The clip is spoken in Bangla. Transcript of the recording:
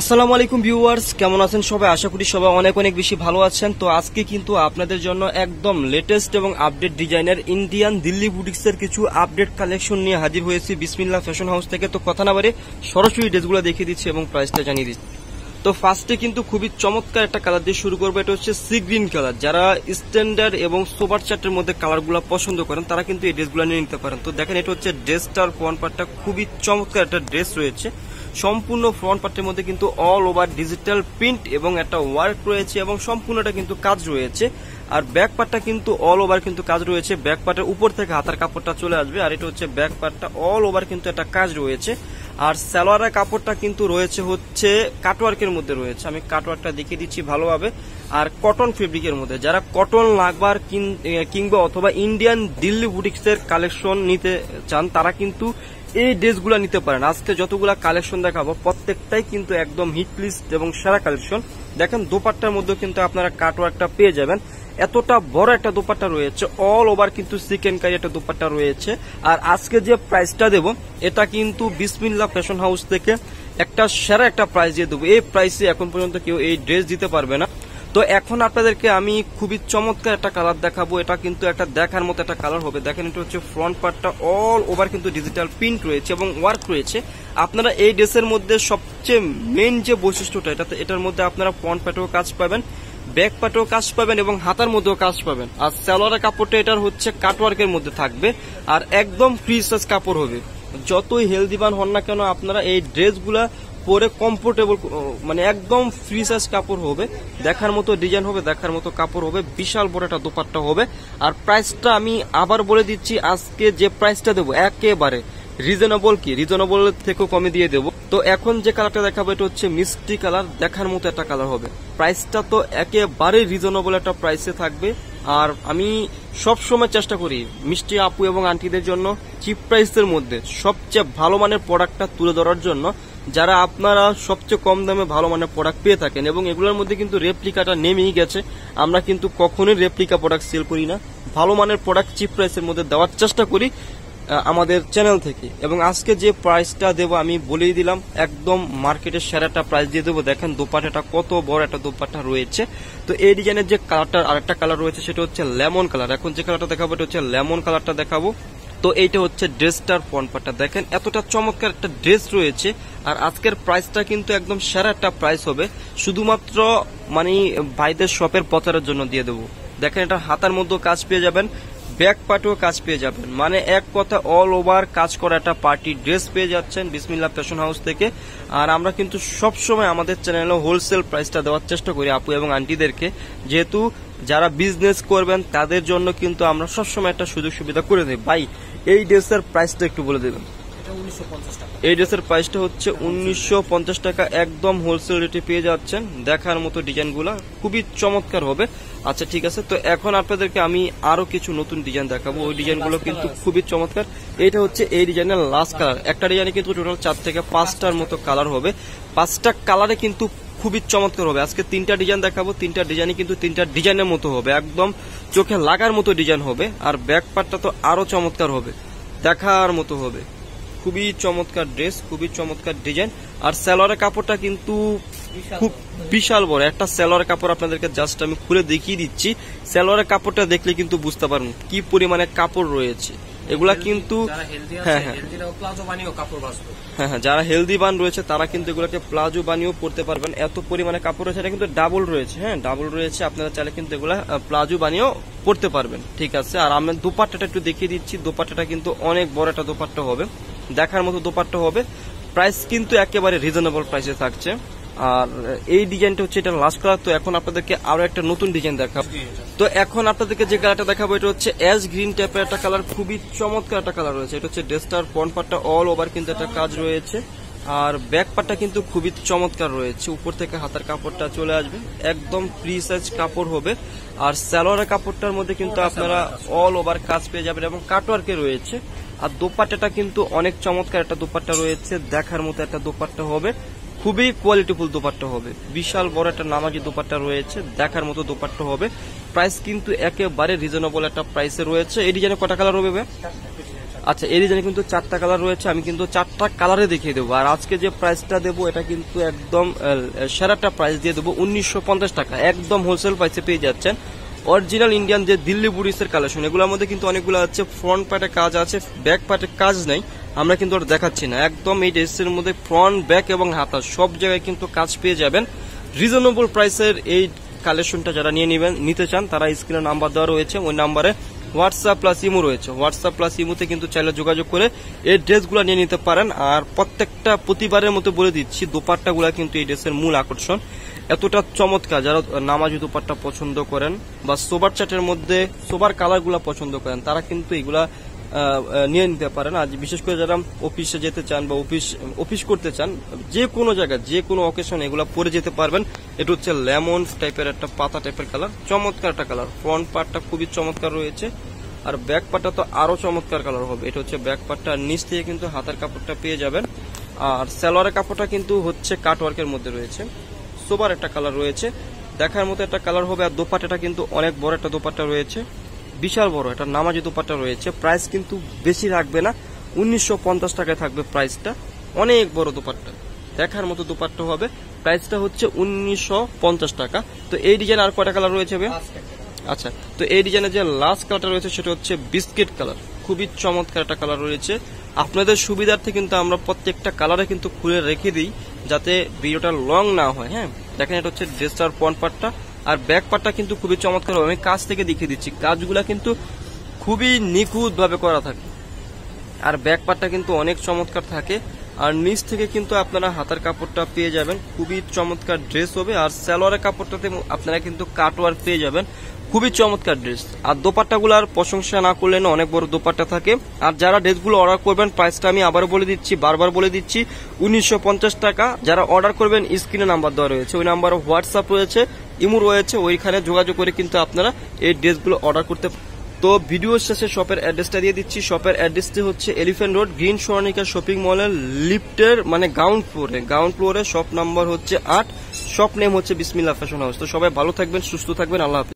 আসসালামু আলাইকুম ভিউয়ার্স কেমন আছেন সবাই আশা করি সবাই অনেক অনেক বেশি ভালো আছেন তো আজকে কিন্তু আপনাদের জন্য একদম লেটেস্ট এবং আপডেট ডিজাইনের ইন্ডিয়ান দিল্লি বুটিক্সের কিছু আপডেট কালেকশন নিয়ে হাজির হয়েছি বিসমিল্লা ফ্যাশন হাউস থেকে তো কথা না বারে সরাসরি ড্রেসগুলো দেখিয়ে দিচ্ছি এবং প্রাইসটা জানিয়ে দিচ্ছি তো ফার্স্টে কিন্তু খুবই চমৎকার একটা কালার দিয়ে শুরু করবো এটা হচ্ছে সি গ্রিন কালার যারা স্ট্যান্ডার্ড এবং সোবার চার্টের মধ্যে কালারগুলো পছন্দ করেন তারা কিন্তু এই ড্রেসগুলো নিয়ে নিতে পারেন তো দেখেন এটা হচ্ছে ড্রেসটার কোয়ান পার্টটা খুবই চমৎকার একটা ড্রেস রয়েছে সম্পূর্ণ ফ্রন্ট পার্টের মধ্যে কিন্তু অল ওভার ডিজিটাল প্রিন্ট এবং একটা ওয়ার্ক রয়েছে এবং সম্পূর্ণটা কিন্তু কাজ রয়েছে আর ব্যাক পার্টটা কিন্তু অল ওভার কিন্তু কাজ রয়েছে ব্যাক পার্টের উপর থেকে হাতার কাপড়টা চলে আসবে আর এটা হচ্ছে ব্যাক পার্টটা অল ওভার কিন্তু একটা কাজ রয়েছে আর সালোয়ারের কাপড়টা কিন্তু রয়েছে হচ্ছে কাটওয়ার্কের মধ্যে রয়েছে আমি কাটওয়ার্কটা দেখিয়ে দিচ্ছি ভালোভাবে আর কটন ফেব্রিকের মধ্যে যারা কটন লাগবার কিংবা অথবা ইন্ডিয়ান দিল্লি বুটিক্সের কালেকশন নিতে চান তারা কিন্তু এই ড্রেসগুলো নিতে পারেন আজকে যতগুলো কালেকশন দেখাবো প্রত্যেকটাই কিন্তু একদম হিট লিস্ট এবং সেরা কালেকশন দেখেন দোপাট্টার মধ্যে কিন্তু আপনারা কাটওয়ার্কটা পেয়ে যাবেন এতটা বড় একটা দোপাট্টা রয়েছে অল ওভার কিন্তু চিকেন কারি একটা দোপাট্টা রয়েছে আর আজকে যে প্রাইসটা দেব এটা কিন্তু বিসমিল্লা ফ্যাশন হাউস থেকে একটা সেরা একটা প্রাইস দিয়ে দেবো এই প্রাইসে এখন পর্যন্ত কেউ এই ড্রেস দিতে পারবে না তো এখন আপনাদেরকে আমি খুবই চমৎকার একটা কালার দেখাবো এটা কিন্তু একটা দেখার মতো একটা কালার হবে দেখেন এটা হচ্ছে ফ্রন্ট পার্টটা অল ওভার কিন্তু ডিজিটাল প্রিন্ট রয়েছে এবং ওয়ার্ক রয়েছে আপনারা এই ড্রেসের মধ্যে সবচেয়ে মেন যে বৈশিষ্ট্যটা এটাতে এটার মধ্যে আপনারা ফ্রন্ট পার্টেও কাজ পাবেন ব্যাক পার্টেও কাজ পাবেন এবং হাতার মধ্যেও কাজ পাবেন আর সালোয়ারের কাপড়টা এটার হচ্ছে কাটওয়ার্কের মধ্যে থাকবে আর একদম ফ্রি সাইজ কাপড় হবে যতই হেলদি বান হন না কেন আপনারা এই ড্রেসগুলা পরে কমফোর্টেবল মানে একদম ফ্রি সাইজ কাপড় হবে দেখার মতো ডিজাইন হবে দেখার মতো কাপড় হবে বিশাল বড় একটা দোপাট্টা হবে আর প্রাইসটা আমি আবার বলে দিচ্ছি আজকে যে প্রাইসটা দেবো একেবারে রিজনেবল কি রিজনেবল থেকেও কমে দিয়ে দেবো তো এখন যে কালারটা দেখাবো এটা হচ্ছে মিষ্টি কালার দেখার মতো একটা কালার হবে প্রাইসটা তো একেবারে রিজনেবল একটা প্রাইসে থাকবে আর আমি সব সময় চেষ্টা করি মিষ্টি আপু এবং আন্টিদের জন্য চিপ প্রাইসের মধ্যে সবচেয়ে ভালো মানের প্রোডাক্টটা তুলে ধরার জন্য যারা আপনারা সবচেয়ে কম দামে ভালো মানের প্রোডাক্ট পেয়ে থাকেন এবং এগুলোর মধ্যে কিন্তু রেপ্লিকাটা নেমেই গেছে আমরা কিন্তু কখনোই রেপ্লিকা প্রোডাক্ট সেল করি না ভালো মানের প্রোডাক্ট চিপ প্রাইসের মধ্যে দেওয়ার চেষ্টা করি আমাদের চ্যানেল থেকে এবং আজকে যে প্রাইসটা দেবো আমি বলেই দিলাম একদম মার্কেটের সেরাটা প্রাইস দিয়ে দেবো দেখেন দোপাটাটা কত বড় একটা দোপাটা রয়েছে তো এই ডিজাইনের যে কালারটা আরেকটা কালার রয়েছে সেটা হচ্ছে লেমন কালার এখন যে কালারটা দেখাবো এটা হচ্ছে লেমন কালারটা দেখাবো তো এইটা হচ্ছে ড্রেসটার ফ্রন্ট পার্টটা দেখেন এতটা চমৎকার একটা ড্রেস রয়েছে আর আজকের প্রাইসটা কিন্তু একদম সেরা একটা প্রাইস হবে শুধুমাত্র মানে ভাইদের শপের প্রচারের জন্য দিয়ে দেবো দেখেন এটা হাতার মধ্যেও কাজ পেয়ে যাবেন ব্যাক পার্টিও কাজ পেয়ে যাবেন মানে এক কথা অল ওভার কাজ করা একটা পার্টি ড্রেস পেয়ে যাচ্ছেন বিসমিল্লা ফ্যাশন হাউস থেকে আর আমরা কিন্তু সবসময় আমাদের চ্যানেলে হোলসেল প্রাইসটা দেওয়ার চেষ্টা করি আপু এবং আন্টিদেরকে যেহেতু যারা বিজনেস করবেন তাদের জন্য কিন্তু আমরা সবসময় একটা সুযোগ সুবিধা করে দেব ভাই এই ড্রেসের প্রাইসটা একটু বলে দেবেন এই ড্রেসের প্রাইসটা হচ্ছে উনিশশো টাকা একদম হোলসেল রেটে পেয়ে যাচ্ছেন দেখার মতো ডিজাইনগুলো খুবই চমৎকার হবে আচ্ছা ঠিক আছে তো এখন আপনাদেরকে আমি আরো কিছু নতুন ডিজাইন দেখাবো ওই ডিজাইনগুলো আচ্ছা, কিন্তু খুবই চমৎকার এটা হচ্ছে এই ডিজাইনের লাস্ট কালার একটা ডিজাইনে কিন্তু টোটাল চার থেকে পাঁচটার মতো কালার হবে পাঁচটা কালারে কিন্তু খুবই চমৎকার হবে আজকে তিনটা ডিজাইন দেখাবো তিনটা ডিজাইনে কিন্তু তিনটা ডিজাইনের মতো হবে একদম চোখে লাগার মতো ডিজাইন হবে আর ব্যাক পার্টটা তো আরো চমৎকার হবে দেখার মতো হবে খুবই চমৎকার ড্রেস খুবই চমৎকার ডিজাইন আর স্যালোয়ারের কাপড়টা কিন্তু খুব বিশাল বড় একটা স্যালোয়ার কাপড় আপনাদেরকে জাস্ট আমি খুলে দেখিয়ে দিচ্ছি স্যালোয়ারের কাপড়টা দেখলে কিন্তু বুঝতে পারবেন কি পরিমাণে কাপড় রয়েছে এগুলা কিন্তু হ্যাঁ হ্যাঁ হ্যাঁ হ্যাঁ যারা হেলদি বান রয়েছে তারা কিন্তু এগুলাকে প্লাজো বানিয়েও পড়তে পারবেন এত পরিমাণে কাপড় রয়েছে এটা কিন্তু ডাবল রয়েছে হ্যাঁ ডাবল রয়েছে আপনারা চাইলে কিন্তু এগুলা প্লাজো বানিয়েও পড়তে পারবেন ঠিক আছে আর আমি দোপাট্টাটা একটু দেখিয়ে দিচ্ছি দোপাট্টাটা কিন্তু অনেক বড় একটা দোপাট্টা হবে দেখার মতো দোপাট্টা হবে প্রাইস কিন্তু একেবারে রিজনেবল প্রাইসে থাকছে আর এই ডিজাইনটা হচ্ছে এটা লাস্ট কালার তো এখন আপনাদেরকে আরো একটা নতুন ডিজাইন দেখাবো তো এখন আপনাদেরকে যে কালারটা দেখাবো এটা হচ্ছে অ্যাজ গ্রিন টাইপের একটা কালার খুবই চমৎকার একটা কালার রয়েছে এটা হচ্ছে ডেস্টার ফ্রন্ট পার্টটা অল ওভার কিন্তু একটা কাজ রয়েছে আর ব্যাক পার্টটা কিন্তু খুবই চমৎকার রয়েছে উপর থেকে হাতার কাপড়টা চলে আসবে একদম প্রি সাইজ কাপড় হবে আর স্যালোয়ার কাপড়টার মধ্যে কিন্তু আপনারা অল ওভার কাজ পেয়ে যাবেন এবং কাটওয়ার্কে রয়েছে আর দোপাট্টাটা কিন্তু অনেক চমৎকার একটা দোপাট্টা রয়েছে দেখার মতো একটা দোপাট্টা হবে খুবই কোয়ালিটিফুল দোপাট্টা হবে বিশাল বড় একটা নামাজি দোপাট্টা রয়েছে দেখার মতো দোপাট্টা হবে প্রাইস কিন্তু একেবারে রিজনেবল একটা প্রাইসে রয়েছে এই ডিজাইনে কটা কালার হবে আচ্ছা এর ডিজাইনে কিন্তু চারটা কালার রয়েছে আমি কিন্তু চারটা কালারে দেখিয়ে দেবো আর আজকে যে প্রাইসটা দেবো এটা কিন্তু একদম সেরাটা প্রাইস দিয়ে দেবো উনিশশো টাকা একদম হোলসেল প্রাইসে পেয়ে যাচ্ছেন অরিজিনাল ইন্ডিয়ান যে দিল্লি বুড়িসের কালেকশন এগুলোর মধ্যে কিন্তু অনেকগুলো আছে ফ্রন্ট পার্টে কাজ আছে ব্যাক পার্টে কাজ নেই আমরা কিন্তু ওটা দেখাচ্ছি না একদম এই ড্রেসের মধ্যে ফ্রন্ট ব্যাক এবং হাতা সব জায়গায় কিন্তু কাজ পেয়ে যাবেন রিজনেবল প্রাইসের এই কালেকশনটা যারা নিয়ে নেবেন নিতে চান তারা স্ক্রিনে নাম্বার দেওয়া রয়েছে ওই নাম্বারে হোয়াটসঅ্যাপ প্লাস ইমো রয়েছে হোয়াটসঅ্যাপ প্লাস ইমোতে কিন্তু চাইলে যোগাযোগ করে এই ড্রেসগুলো নিয়ে নিতে পারেন আর প্রত্যেকটা প্রতিবারের মতো বলে দিচ্ছি দোপাট্টাগুলো কিন্তু এই ড্রেসের মূল আকর্ষণ এতটা চমৎকার যারা নামাজি দোপাট্টা পছন্দ করেন বা সোবার চাটের মধ্যে সোবার কালারগুলো পছন্দ করেন তারা কিন্তু এগুলা নিয়ে নিতে পারেন আজ বিশেষ করে যারা অফিসে যেতে চান বা অফিস অফিস করতে চান যে কোনো জায়গায় যে কোনো অকেশন এগুলো পরে যেতে পারবেন এটা হচ্ছে লেমন টাইপের একটা পাতা টাইপের কালার চমৎকার একটা কালার ফ্রন্ট পার্টটা খুবই চমৎকার রয়েছে আর ব্যাক পার্টটা তো আরো চমৎকার কালার হবে এটা হচ্ছে ব্যাক পার্টটা নিচ থেকে কিন্তু হাতের কাপড়টা পেয়ে যাবেন আর সালোয়ারের কাপড়টা কিন্তু হচ্ছে কাটওয়ার্কের মধ্যে রয়েছে সোবার একটা কালার রয়েছে দেখার মতো একটা কালার হবে আর দোপাট্টাটা কিন্তু অনেক বড় একটা দোপাট্টা রয়েছে বিশাল বড় এটা নামাজি দোপাট্টা রয়েছে প্রাইস কিন্তু বেশি রাখবে না উনিশশো টাকায় থাকবে প্রাইসটা অনেক বড় দোপাট্টা দেখার মতো দোপাট্টা হবে প্রাইসটা হচ্ছে উনিশশো টাকা তো এই ডিজাইন আর কয়টা কালার রয়েছে আচ্ছা তো এই ডিজাইনের যে লাস্ট কালারটা রয়েছে সেটা হচ্ছে বিস্কিট কালার খুবই চমৎকার একটা কালার রয়েছে আপনাদের সুবিধার্থে কিন্তু আমরা প্রত্যেকটা কালারে কিন্তু খুলে রেখে দিই যাতে ভিডিওটা লং না হয় হ্যাঁ দেখেন এটা হচ্ছে ড্রেসটার পন পার্টটা আর ব্যাক পার্টটা কিন্তু খুবই চমৎকার হবে আমি কাজ থেকে দেখিয়ে দিচ্ছি কাজগুলা কিন্তু খুবই নিখুঁতভাবে করা থাকে আর ব্যাক পার্টটা কিন্তু অনেক চমৎকার থাকে আর নিচ থেকে কিন্তু আপনারা হাতের কাপড়টা পেয়ে যাবেন খুবই চমৎকার ড্রেস হবে আর সালোয়ারের কাপড়টাতে আপনারা কিন্তু কাটওয়ার পেয়ে যাবেন খুবই চমৎকার ড্রেস আর দোপাট্টাগুলার প্রশংসা না করলেন অনেক বড় দোপাট্টা থাকে আর যারা ড্রেসগুলো অর্ডার করবেন প্রাইসটা আমি আবার বলে দিচ্ছি বারবার বলে দিচ্ছি উনিশশো টাকা যারা অর্ডার করবেন স্ক্রিনে নাম্বার দেওয়া রয়েছে ওই নাম্বার হোয়াটসঅ্যাপ রয়েছে ইমু রয়েছে ওইখানে যোগাযোগ করে কিন্তু আপনারা এই ড্রেসগুলো অর্ডার করতে তো ভিডিও শেষে শপের অ্যাড্রেসটা দিয়ে দিচ্ছি শপের অ্যাড্রেসটি হচ্ছে এলিফেন্ট রোড গ্রিন সোনিকা শপিং মলের লিফটের মানে গ্রাউন্ড ফ্লোরে গ্রাউন্ড ফ্লোরে শপ নাম্বার হচ্ছে আট শপ নেম হচ্ছে বিসমিল্লা ফ্যাশন হাউস তো সবাই ভালো থাকবেন সুস্থ থাকবেন আল্লাহ